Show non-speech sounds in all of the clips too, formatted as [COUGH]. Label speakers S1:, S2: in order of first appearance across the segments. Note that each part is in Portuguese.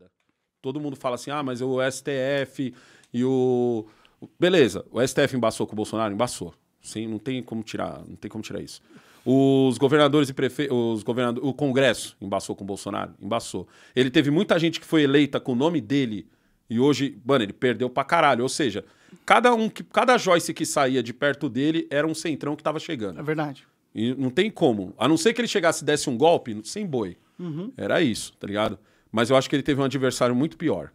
S1: foda. Todo mundo fala assim, ah, mas o STF e o... Beleza, o STF embaçou com o Bolsonaro? Embaçou. Sim, não tem como tirar, não tem como tirar isso. Os governadores e prefeitos, governador, o Congresso embaçou com o Bolsonaro, embaçou. Ele teve muita gente que foi eleita com o nome dele e hoje, mano, ele perdeu pra caralho. Ou seja, cada um que cada Joyce que saía de perto dele era um centrão que tava chegando. É verdade. E não tem como. A não ser que ele chegasse e desse um golpe sem boi. Uhum. Era isso, tá ligado? Mas eu acho que ele teve um adversário muito pior.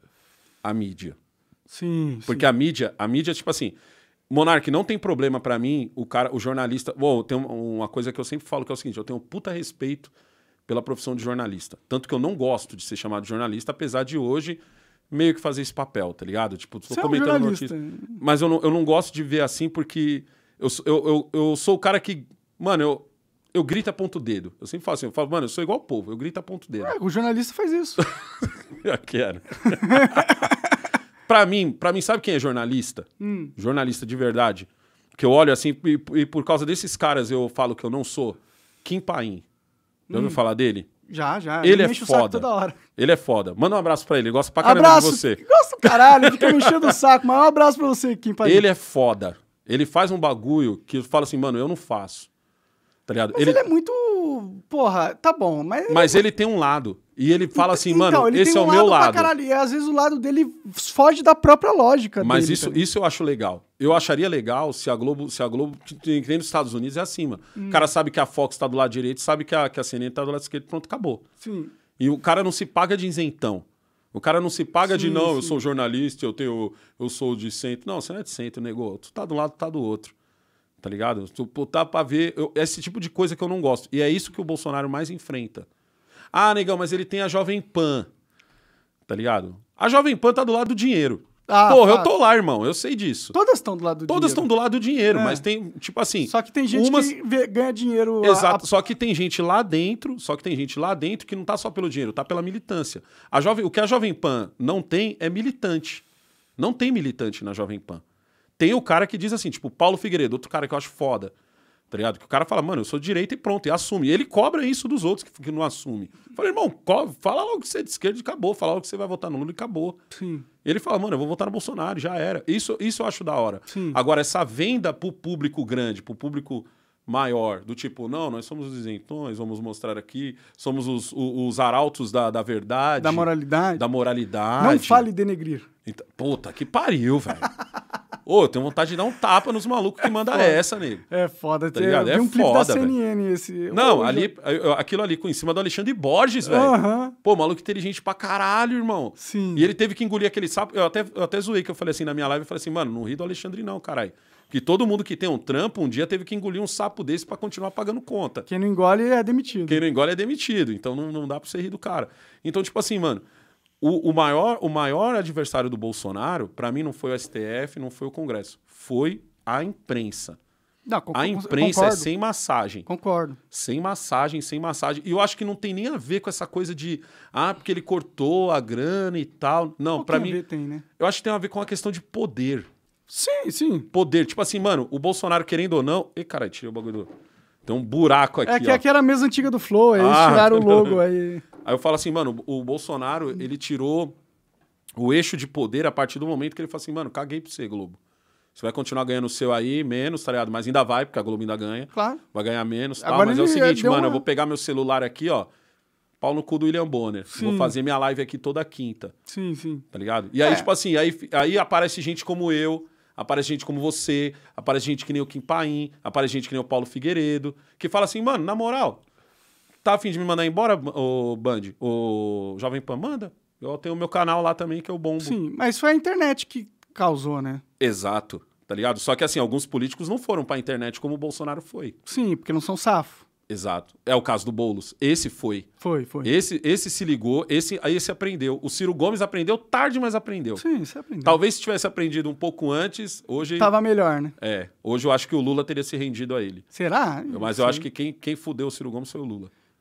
S1: A mídia.
S2: Sim. Porque
S1: sim. a mídia, a mídia, tipo assim, Monark, não tem problema para mim o cara, o jornalista. Bom, tem uma coisa que eu sempre falo que é o seguinte: eu tenho um puta respeito pela profissão de jornalista. Tanto que eu não gosto de ser chamado de jornalista, apesar de hoje meio que fazer esse papel, tá ligado? Tipo, tô Você comentando é um notícia. Mas eu não, eu não gosto de ver assim porque eu, eu, eu, eu sou o cara que. Mano, eu, eu grito a ponto dedo. Eu sempre falo assim, eu falo, mano, eu sou igual o povo, eu grito a ponto dedo. Ué,
S2: o jornalista faz isso.
S1: [LAUGHS] eu quero. [LAUGHS] pra mim, para mim, sabe quem é jornalista? Hum. Jornalista de verdade. Que eu olho assim, e, e, por causa desses caras eu falo que eu não sou. Kim Paim. Já hum. falar dele? Já, já. Ele, é foda. Ele é foda. Manda um abraço pra ele. Gosto gosta pra caramba abraço. de você.
S2: Gosto caralho. Fica me enchendo o saco. Mas um abraço pra você, Kim Paim. Ele é
S1: foda. Ele faz um bagulho que eu falo assim, mano, eu não faço. Tá ligado? Mas ele... ele é
S2: muito. Porra, tá bom, mas. Mas
S1: é ele tem um lado. E ele fala assim, então, mano, ele esse tem é um é o lado meu lado.
S2: e às vezes o lado dele foge da própria lógica. Mas dele, isso,
S1: isso eu acho legal. Eu acharia legal se a Globo, se a Globo, que nem nos Estados Unidos é assim, Hum. O cara sabe que a Fox tá do lado direito, sabe que a, que a CNN tá do lado esquerdo, pronto, acabou. Sim. E o cara não se paga de isentão. O cara não se paga sim, de não, sim. eu sou jornalista, eu tenho, eu sou de centro. Não, você não é de centro, negou. Tá tu tá do lado, tá do outro tá ligado? Se tá pra ver eu, esse tipo de coisa que eu não gosto. E é isso que o Bolsonaro mais enfrenta. Ah, negão, mas ele tem a Jovem Pan, tá ligado? A Jovem Pan tá do lado do dinheiro. Ah, Porra, eu ah. tô lá, irmão, eu sei disso.
S2: Todas estão do lado do Todas dinheiro. Todas estão
S1: do lado do dinheiro, é. mas tem, tipo assim. Só que tem gente umas... que
S2: vê, ganha dinheiro. Exato,
S1: a... só que tem gente lá dentro, só que tem gente lá dentro que não tá só pelo dinheiro, tá pela militância. A jovem, o que a Jovem Pan não tem é militante. Não tem militante na Jovem Pan. Tem o cara que diz assim, tipo, Paulo Figueiredo, outro cara que eu acho foda, tá ligado? Que o cara fala, mano, eu sou direito direita e pronto, e assume. E ele cobra isso dos outros que, que não assume. Fala, irmão, fala logo que você é de esquerda e acabou. Fala logo que você vai votar no Lula e acabou. Sim. Ele fala, mano, eu vou votar no Bolsonaro, já era. Isso, isso eu acho da hora. Sim. Agora, essa venda pro público grande, pro público maior, do tipo, não, nós somos os isentões, vamos mostrar aqui, somos os, os, os arautos da, da verdade. Da moralidade. Da moralidade. Não fale denegrir. Então, puta que pariu, velho. Ô, eu tenho vontade de dar um tapa nos malucos que é manda é essa, nego.
S2: É foda, tá ligado? É um foda, clipe da CNN esse. Não, ali,
S1: aquilo ali em cima do Alexandre Borges, velho. Uhum. Pô, maluco inteligente pra caralho, irmão. Sim. E ele teve que engolir aquele sapo. Eu até, eu até zoei que eu falei assim na minha live, eu falei assim, mano, não ri do Alexandre não, caralho. Que todo mundo que tem um trampo um dia teve que engolir um sapo desse para continuar pagando conta. Quem não engole é demitido. Quem não engole é demitido. Então não, não dá pra você rir do cara. Então, tipo assim, mano, o, o, maior, o maior adversário do Bolsonaro, para mim, não foi o STF, não foi o Congresso, foi a imprensa.
S2: Não, a imprensa é concordo. é sem
S1: massagem. Concordo. Sem massagem, sem massagem. E eu acho que não tem nem a ver com essa coisa de ah, porque ele cortou a grana e tal. Não, para mim. Tem, né? Eu acho que tem a ver com a questão de poder. Sim, sim. Poder. Tipo assim, mano, o Bolsonaro querendo ou não. Ei, cara, tira o bagulho do. Tem um buraco é aqui. É que ó. aqui era
S2: a mesa antiga do Flow, aí ah, eles tiraram o logo [LAUGHS] aí.
S1: Aí eu falo assim, mano, o Bolsonaro, ele tirou o eixo de poder a partir do momento que ele fala assim, mano, caguei pra você, Globo. Você vai continuar ganhando o seu aí, menos, tá ligado? Mas ainda vai, porque a Globo ainda ganha. Claro. Vai ganhar menos tal. Tá? Agora mas é o seguinte, mano, uma... eu vou pegar meu celular aqui, ó. Pau no cu do William Bonner. Sim. Vou fazer minha live aqui toda quinta. Sim, sim. Tá ligado? E aí, é. tipo assim, aí, aí aparece gente como eu, aparece gente como você, aparece gente que nem o Kim Paim, aparece gente que nem o Paulo Figueiredo, que fala assim, mano, na moral, Tá afim de me mandar embora, o Band? O Jovem Pan manda? Eu tenho o meu canal lá também, que é o Bombo. Sim,
S2: mas foi a internet que causou, né?
S1: Exato, tá ligado? Só que assim, alguns políticos não foram pra internet como o Bolsonaro foi. Sim, porque não são safo. Exato. É o caso do Boulos. Esse foi. Foi, foi. Esse, esse se ligou, esse, esse aprendeu. O Ciro Gomes aprendeu tarde, mas aprendeu. Sim, você aprendeu. Talvez se tivesse aprendido um pouco antes, hoje. Tava melhor, né? É. Hoje eu acho que o Lula teria se rendido a ele. Será? Mas eu acho que quem, quem fudeu o Ciro Gomes foi o Lula.